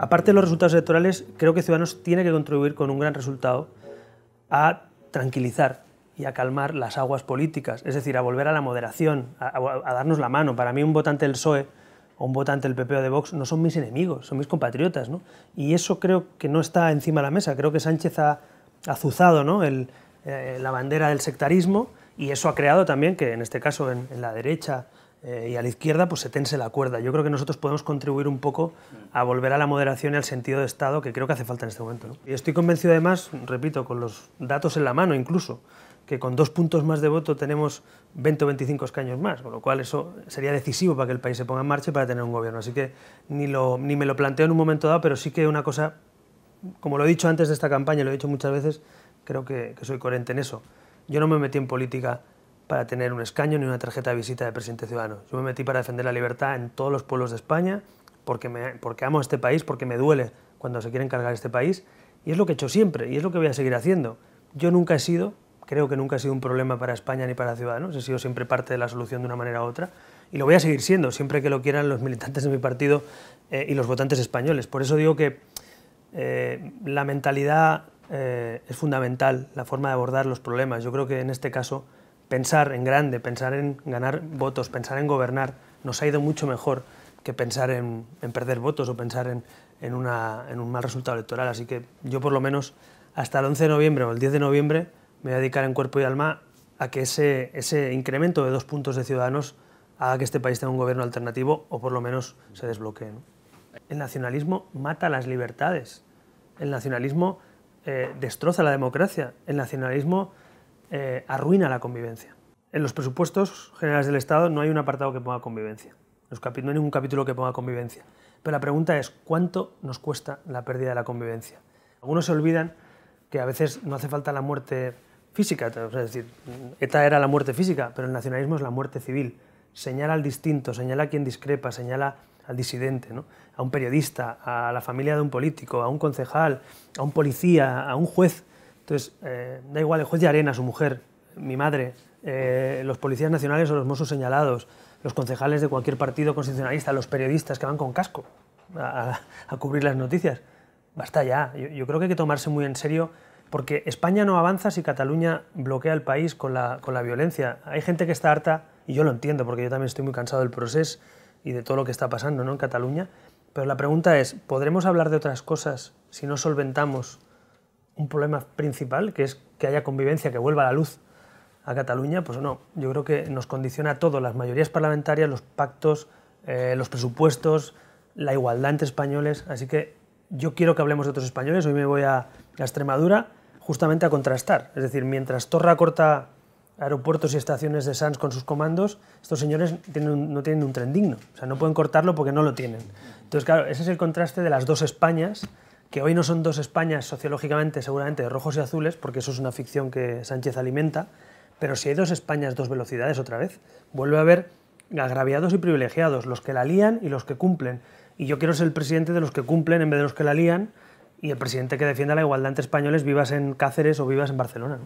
Aparte de los resultados electorales, creo que Ciudadanos tiene que contribuir con un gran resultado a tranquilizar y a calmar las aguas políticas, es decir, a volver a la moderación, a, darnos la mano. Para mí un votante del PSOE o un votante del PP o de Vox no son mis enemigos, son mis compatriotas. ¿no? Y eso creo que no está encima de la mesa. Creo que Sánchez ha azuzado ¿no? Eh, la bandera del sectarismo y eso ha creado también que en este caso en la derecha eh, y a la izquierda pues se tense la cuerda. Yo creo que nosotros podemos contribuir un poco a volver a la moderación y al sentido de Estado que creo que hace falta en este momento. Y estoy convencido además, repito, con los datos en la mano incluso, que con dos puntos más de voto tenemos 20 o 25 escaños más, con lo cual eso sería decisivo para que el país se ponga en marcha y para tener un gobierno. Así que ni, lo, me lo planteo en un momento dado, pero sí que una cosa, como lo he dicho antes de esta campaña, lo he dicho muchas veces, creo que, que soy coherente en eso. Yo no me metí en política para tener un escaño ni una tarjeta de visita de presidente ciudadano. Yo me metí para defender la libertad en todos los pueblos de España porque, me, porque amo este país, porque me duele cuando se quieren cargar este país y es lo que he hecho siempre y es lo que voy a seguir haciendo. Yo nunca he sido, creo que nunca he sido un problema para España ni para Ciudadanos, he sido siempre parte de la solución de una manera u otra y lo voy a seguir siendo siempre que lo quieran los militantes de mi partido eh, y los votantes españoles. Por eso digo que eh, la mentalidad eh, es fundamental, la forma de abordar los problemas. Yo creo que en este caso pensar en grande, pensar en ganar votos, pensar en gobernar, nos ha ido mucho mejor que pensar en, perder votos o pensar en, un mal resultado electoral. Así que yo por lo menos hasta el 11 de noviembre o el 10 de noviembre me voy a dedicar en cuerpo y alma a que ese, incremento de dos puntos de ciudadanos haga que este país tenga un gobierno alternativo o por lo menos se desbloquee. El nacionalismo mata las libertades. El nacionalismo eh, destroza la democracia. El nacionalismo eh, arruina la convivencia. En los presupuestos generales del Estado no hay un apartado que ponga convivencia. No hay ningún capítulo que ponga convivencia. Pero la pregunta es, ¿cuánto nos cuesta la pérdida de la convivencia? Algunos se olvidan que a veces no hace falta la muerte física, es decir, ETA era la muerte física, pero el nacionalismo es la muerte civil. Señala al distinto, señala a quien discrepa, señala al disidente, ¿no? a un periodista, a la familia de un político, a un concejal, a un policía, a un juez. Entonces, eh, da igual el juez de arena, su mujer, mi madre, eh, los policías nacionales o los mozos señalados, los concejales de cualquier partido constitucionalista, los periodistas que van con casco a, cubrir las noticias. Basta ya. Yo, creo que hay que tomarse muy en serio porque España no avanza si Cataluña bloquea el país con la, violencia. Hay gente que está harta, y yo lo entiendo porque yo también estoy muy cansado del proceso y de todo lo que está pasando en Cataluña, pero la pregunta es, ¿podremos hablar de otras cosas si no solventamos un problema principal, que es que haya convivencia, que vuelva a la luz a Cataluña, pues no, yo creo que nos condiciona todo, las mayorías parlamentarias, los pactos, eh, los presupuestos, la igualdad entre españoles, así que yo quiero que hablemos de otros españoles, hoy me voy a, la Extremadura justamente a contrastar, es decir, mientras Torra corta aeropuertos y estaciones de Sanz con sus comandos, estos señores no tienen un tren digno, o sea, no pueden cortarlo porque no lo tienen. Entonces, claro, ese es el contraste de las dos Españas que hoy no son dos Españas sociológicamente, seguramente, rojos y azules, porque eso es una ficción que Sánchez alimenta, pero si hay dos Españas, dos velocidades otra vez, vuelve a haber agraviados y privilegiados, los que la lían y los que cumplen. Y yo quiero ser el presidente de los que cumplen en vez de los que la lían y el presidente que defienda la igualdad entre españoles vivas en Cáceres o vivas en Barcelona.